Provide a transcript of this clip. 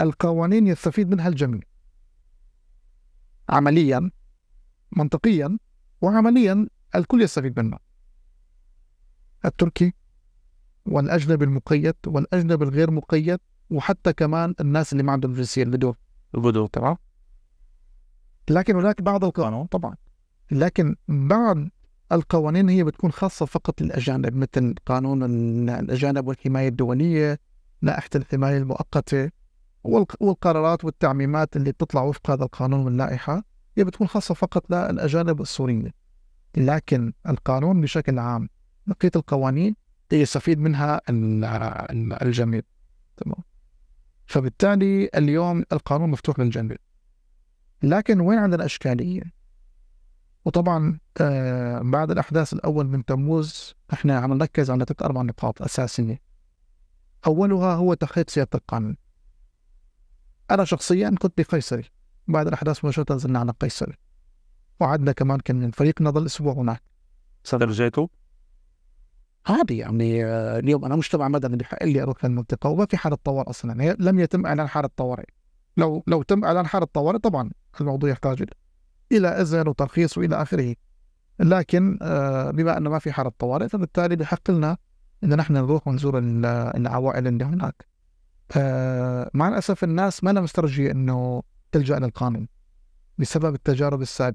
القوانين يستفيد منها الجميع عمليا منطقيا وعمليا الكل يستفيد منها التركي والأجنبي المقيد والأجنبي الغير مقيد وحتى كمان الناس اللي ما عندهم جنسية البدو البدو تمام لكن هناك بعض القانون طبعا لكن بعض القوانين هي بتكون خاصة فقط للأجانب مثل قانون الأجانب والحماية الدولية لائحة الحماية المؤقتة والقرارات والتعميمات اللي بتطلع وفق هذا القانون واللائحة هي بتكون خاصة فقط للأجانب السوريين لكن القانون بشكل عام بقية القوانين يستفيد منها الجميع تمام فبالتالي اليوم القانون مفتوح للجميع لكن وين عندنا إشكالية وطبعا آه، بعد الأحداث الأول من تموز احنا عم نركز على ثلاث أربع نقاط أساسية أولها هو تحقيق سيادة القانون أنا شخصيا كنت بقيصري بعد الأحداث مباشرة نزلنا على قيصري وقعدنا كمان كان فريقنا ظل أسبوع هناك استرجعته؟ عادي يعني آه، اليوم انا مجتمع مدني بحق لي اروح للمنطقه وما في حاله طوارئ اصلا يعني لم يتم اعلان حاله طوارئ لو لو تم اعلان حاله طوارئ طبعا الموضوع يحتاج الى اذن وترخيص والى اخره لكن آه، بما انه ما في حاله طوارئ فبالتالي بحق لنا ان نحن نروح ونزور العوائل اللي هناك آه، مع الاسف الناس ما أنا مسترجيه انه تلجا للقانون بسبب التجارب السابقه